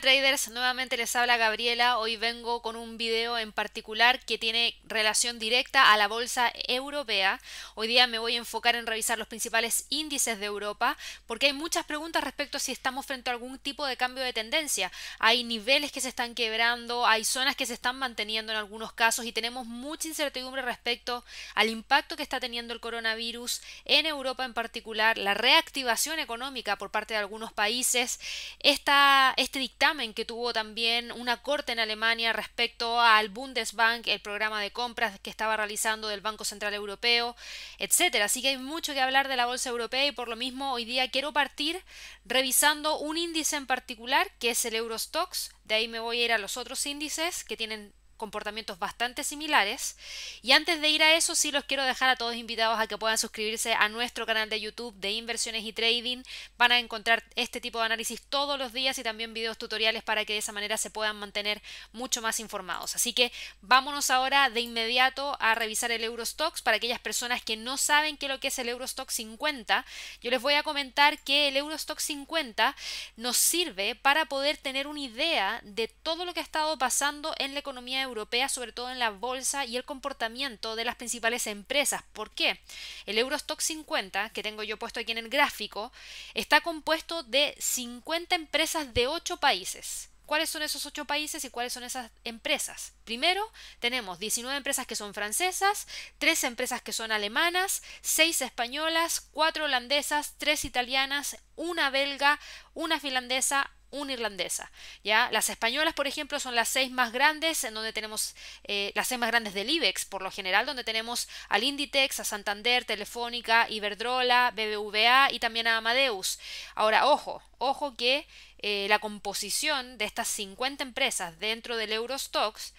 traders, nuevamente les habla Gabriela. Hoy vengo con un video en particular que tiene relación directa a la bolsa europea. Hoy día me voy a enfocar en revisar los principales índices de Europa porque hay muchas preguntas respecto a si estamos frente a algún tipo de cambio de tendencia. Hay niveles que se están quebrando, hay zonas que se están manteniendo en algunos casos y tenemos mucha incertidumbre respecto al impacto que está teniendo el coronavirus en Europa en particular, la reactivación económica por parte de algunos países. este dictamen en que tuvo también una corte en Alemania respecto al Bundesbank, el programa de compras que estaba realizando del Banco Central Europeo, etcétera. Así que hay mucho que hablar de la bolsa europea y por lo mismo hoy día quiero partir revisando un índice en particular que es el Eurostox. De ahí me voy a ir a los otros índices que tienen comportamientos bastante similares. Y antes de ir a eso, sí los quiero dejar a todos invitados a que puedan suscribirse a nuestro canal de YouTube de inversiones y trading. Van a encontrar este tipo de análisis todos los días y también videos tutoriales para que de esa manera se puedan mantener mucho más informados. Así que vámonos ahora de inmediato a revisar el Eurostox para aquellas personas que no saben qué es lo que es el Eurostox 50. Yo les voy a comentar que el Eurostox 50 nos sirve para poder tener una idea de todo lo que ha estado pasando en la economía europea europea, sobre todo en la bolsa y el comportamiento de las principales empresas. ¿Por qué? El Eurostock 50, que tengo yo puesto aquí en el gráfico, está compuesto de 50 empresas de 8 países cuáles son esos 8 países y cuáles son esas empresas. Primero, tenemos 19 empresas que son francesas, 3 empresas que son alemanas, 6 españolas, 4 holandesas, 3 italianas, una belga, una finlandesa, una irlandesa. ¿ya? Las españolas, por ejemplo, son las seis más grandes, en donde tenemos eh, las seis más grandes del IBEX, por lo general, donde tenemos al Inditex, a Santander, Telefónica, Iberdrola, BBVA y también a Amadeus. Ahora, ojo, ojo que eh, la composición de estas 50 empresas dentro del Eurostox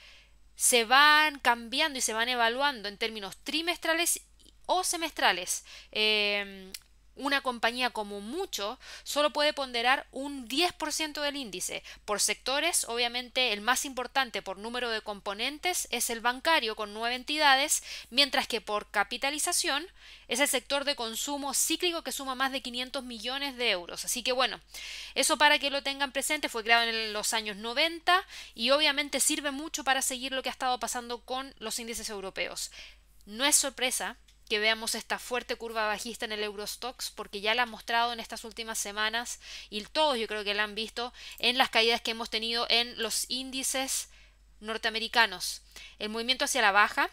se van cambiando y se van evaluando en términos trimestrales o semestrales. Em, una compañía como mucho solo puede ponderar un 10% del índice. Por sectores, obviamente el más importante por número de componentes es el bancario con nueve entidades, mientras que por capitalización es el sector de consumo cíclico que suma más de 500 millones de euros. Así que bueno, eso para que lo tengan presente fue creado en los años 90 y obviamente sirve mucho para seguir lo que ha estado pasando con los índices europeos. No es sorpresa que veamos esta fuerte curva bajista en el Eurostox, porque ya la ha mostrado en estas últimas semanas y todos yo creo que la han visto en las caídas que hemos tenido en los índices norteamericanos. El movimiento hacia la baja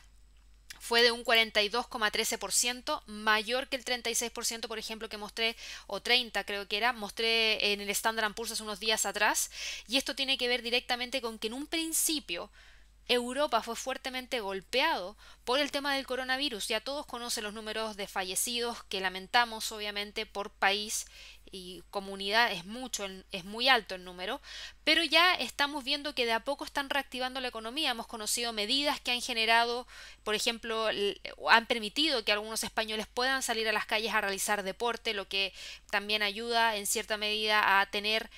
fue de un 42,13%, mayor que el 36%, por ejemplo, que mostré, o 30 creo que era, mostré en el Standard Poor's hace unos días atrás, y esto tiene que ver directamente con que en un principio Europa fue fuertemente golpeado por el tema del coronavirus. Ya todos conocen los números de fallecidos que lamentamos, obviamente, por país y comunidad es mucho, es muy alto el número, pero ya estamos viendo que de a poco están reactivando la economía. Hemos conocido medidas que han generado, por ejemplo, han permitido que algunos españoles puedan salir a las calles a realizar deporte, lo que también ayuda en cierta medida a tener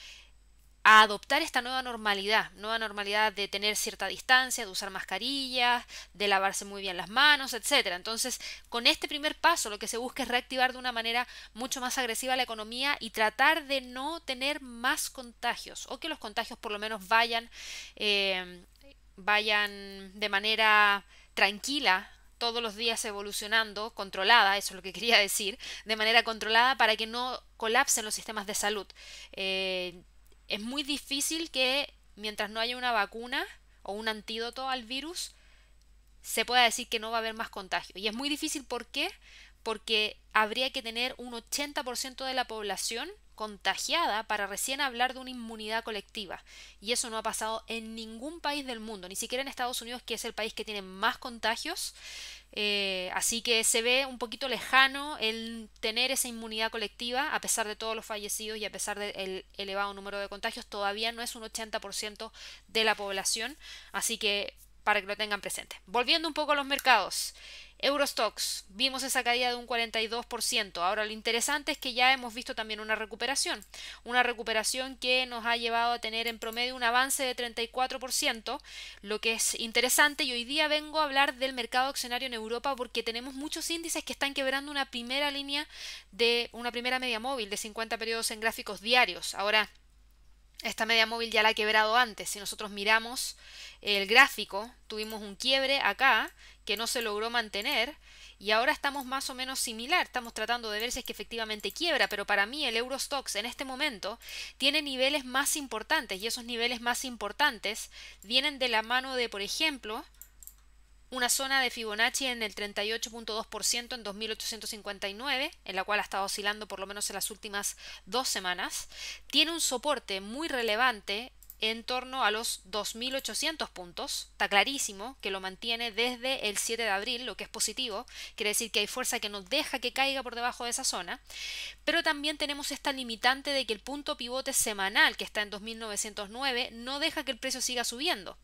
a adoptar esta nueva normalidad, nueva normalidad de tener cierta distancia, de usar mascarillas, de lavarse muy bien las manos, etcétera. Entonces, con este primer paso lo que se busca es reactivar de una manera mucho más agresiva la economía y tratar de no tener más contagios o que los contagios por lo menos vayan, eh, vayan de manera tranquila todos los días evolucionando, controlada, eso es lo que quería decir, de manera controlada para que no colapsen los sistemas de salud. Eh, es muy difícil que mientras no haya una vacuna o un antídoto al virus, se pueda decir que no va a haber más contagio. Y es muy difícil, ¿por qué? Porque habría que tener un 80% de la población contagiada para recién hablar de una inmunidad colectiva. Y eso no ha pasado en ningún país del mundo, ni siquiera en Estados Unidos, que es el país que tiene más contagios. Eh, así que se ve un poquito lejano el tener esa inmunidad colectiva, a pesar de todos los fallecidos y a pesar del elevado número de contagios, todavía no es un 80% de la población. Así que para que lo tengan presente. Volviendo un poco a los mercados. Eurostox, vimos esa caída de un 42%. Ahora lo interesante es que ya hemos visto también una recuperación, una recuperación que nos ha llevado a tener en promedio un avance de 34%, lo que es interesante y hoy día vengo a hablar del mercado accionario en Europa porque tenemos muchos índices que están quebrando una primera línea de una primera media móvil de 50 periodos en gráficos diarios. Ahora, esta media móvil ya la ha quebrado antes. Si nosotros miramos el gráfico, tuvimos un quiebre acá que no se logró mantener y ahora estamos más o menos similar. Estamos tratando de ver si es que efectivamente quiebra, pero para mí el Eurostox en este momento tiene niveles más importantes y esos niveles más importantes vienen de la mano de, por ejemplo, una zona de Fibonacci en el 38.2% en 2859, en la cual ha estado oscilando por lo menos en las últimas dos semanas. Tiene un soporte muy relevante en torno a los 2.800 puntos. Está clarísimo que lo mantiene desde el 7 de abril, lo que es positivo. Quiere decir que hay fuerza que no deja que caiga por debajo de esa zona. Pero también tenemos esta limitante de que el punto pivote semanal, que está en 2.909, no deja que el precio siga subiendo.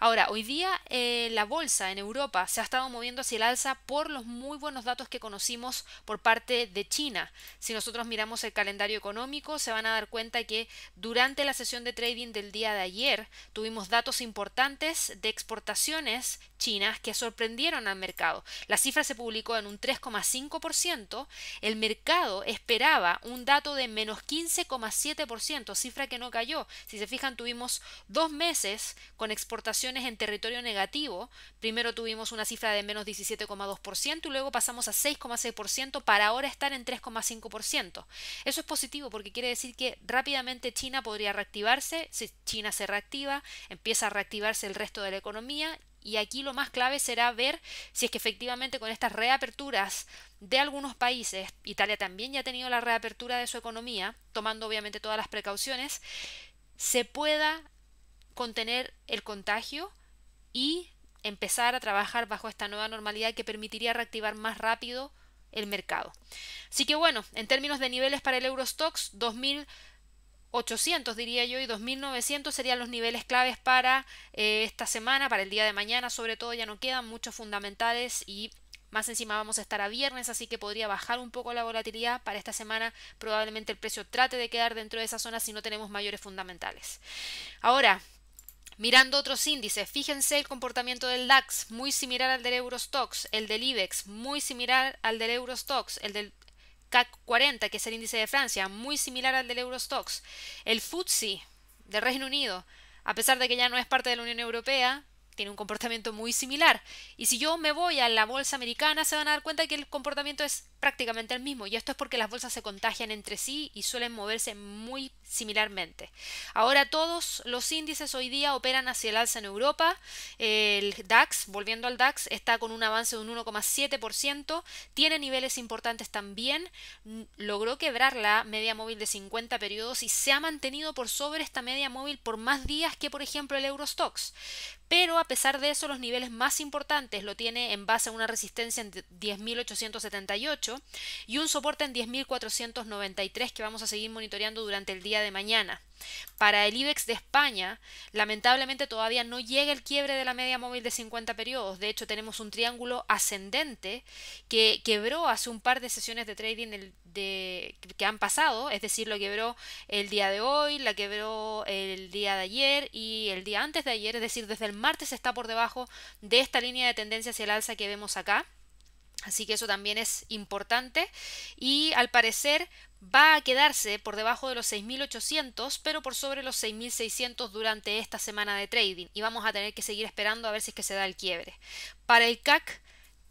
Ahora, hoy día eh, la bolsa en Europa se ha estado moviendo hacia el alza por los muy buenos datos que conocimos por parte de China. Si nosotros miramos el calendario económico, se van a dar cuenta que durante la sesión de trading del día de ayer tuvimos datos importantes de exportaciones chinas que sorprendieron al mercado. La cifra se publicó en un 3,5%. El mercado esperaba un dato de menos 15,7%, cifra que no cayó. Si se fijan, tuvimos dos meses con exportaciones en territorio negativo. Primero tuvimos una cifra de menos 17,2% y luego pasamos a 6,6% para ahora estar en 3,5%. Eso es positivo porque quiere decir que rápidamente China podría reactivarse si China se reactiva, empieza a reactivarse el resto de la economía y aquí lo más clave será ver si es que efectivamente con estas reaperturas de algunos países, Italia también ya ha tenido la reapertura de su economía, tomando obviamente todas las precauciones, se pueda contener el contagio y empezar a trabajar bajo esta nueva normalidad que permitiría reactivar más rápido el mercado. Así que bueno, en términos de niveles para el Eurostox, 2000 800 diría yo y 2900 serían los niveles claves para eh, esta semana, para el día de mañana sobre todo ya no quedan muchos fundamentales y más encima vamos a estar a viernes, así que podría bajar un poco la volatilidad para esta semana. Probablemente el precio trate de quedar dentro de esa zona si no tenemos mayores fundamentales. Ahora, Mirando otros índices, fíjense el comportamiento del DAX, muy similar al del Eurostox, el del IBEX, muy similar al del Eurostox, el del CAC 40, que es el índice de Francia, muy similar al del Eurostox. El FTSE del Reino Unido, a pesar de que ya no es parte de la Unión Europea, tiene un comportamiento muy similar. Y si yo me voy a la bolsa americana, se van a dar cuenta que el comportamiento es prácticamente el mismo. Y esto es porque las bolsas se contagian entre sí y suelen moverse muy similarmente. Ahora todos los índices hoy día operan hacia el alza en Europa. El DAX, volviendo al DAX, está con un avance de un 1,7%. Tiene niveles importantes también. Logró quebrar la media móvil de 50 periodos y se ha mantenido por sobre esta media móvil por más días que, por ejemplo, el Eurostox pero a pesar de eso los niveles más importantes lo tiene en base a una resistencia en 10.878 y un soporte en 10.493 que vamos a seguir monitoreando durante el día de mañana. Para el IBEX de España, lamentablemente todavía no llega el quiebre de la media móvil de 50 periodos. De hecho, tenemos un triángulo ascendente que quebró hace un par de sesiones de trading el que han pasado, es decir, lo quebró el día de hoy, la quebró el día de ayer y el día antes de ayer, es decir, desde el martes está por debajo de esta línea de tendencia hacia el alza que vemos acá. Así que eso también es importante y al parecer va a quedarse por debajo de los 6.800, pero por sobre los 6.600 durante esta semana de trading y vamos a tener que seguir esperando a ver si es que se da el quiebre. Para el CAC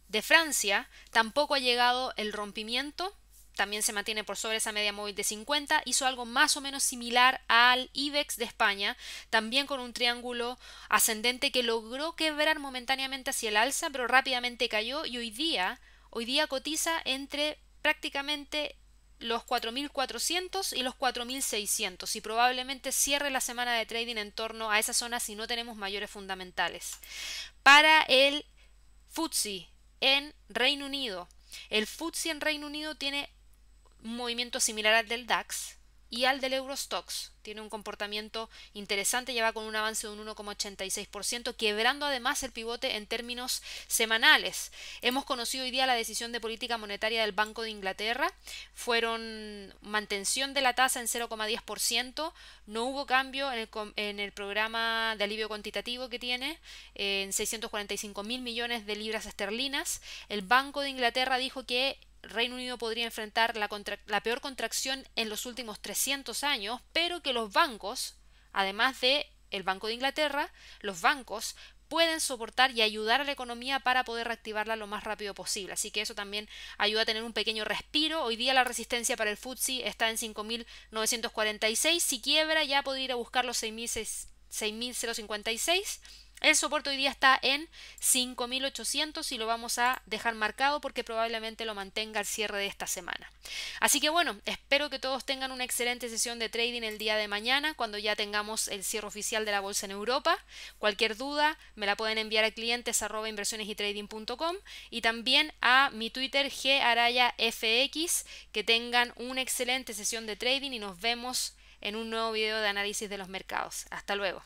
de Francia tampoco ha llegado el rompimiento también se mantiene por sobre esa media móvil de 50, hizo algo más o menos similar al IBEX de España, también con un triángulo ascendente que logró quebrar momentáneamente hacia el alza, pero rápidamente cayó y hoy día, hoy día cotiza entre prácticamente los 4.400 y los 4.600 y probablemente cierre la semana de trading en torno a esa zona si no tenemos mayores fundamentales. Para el FTSE en Reino Unido, el FTSE en Reino Unido tiene un movimiento similar al del DAX y al del Eurostox. Tiene un comportamiento interesante, lleva con un avance de un 1,86%, quebrando además el pivote en términos semanales. Hemos conocido hoy día la decisión de política monetaria del Banco de Inglaterra. Fueron mantención de la tasa en 0,10%, no hubo cambio en el, en el, programa de alivio cuantitativo que tiene, eh, en 645 mil millones de libras esterlinas. El Banco de Inglaterra dijo que Reino Unido podría enfrentar la, peor contracción en los últimos 300 años, pero que los bancos, además de el Banco de Inglaterra, los bancos pueden soportar y ayudar a la economía para poder reactivarla lo más rápido posible. Así que eso también ayuda a tener un pequeño respiro. Hoy día la resistencia para el FTSE está en 5.946. Si quiebra ya podría ir a buscar los 6.056 el soporte hoy día está en 5.800 y lo vamos a dejar marcado porque probablemente lo mantenga el cierre de esta semana. Así que bueno, espero que todos tengan una excelente sesión de trading el día de mañana cuando ya tengamos el cierre oficial de la bolsa en Europa. Cualquier duda me la pueden enviar a clientes y y también a mi Twitter GArayaFX. Que tengan una excelente sesión de trading y nos vemos en un nuevo video de análisis de los mercados. Hasta luego.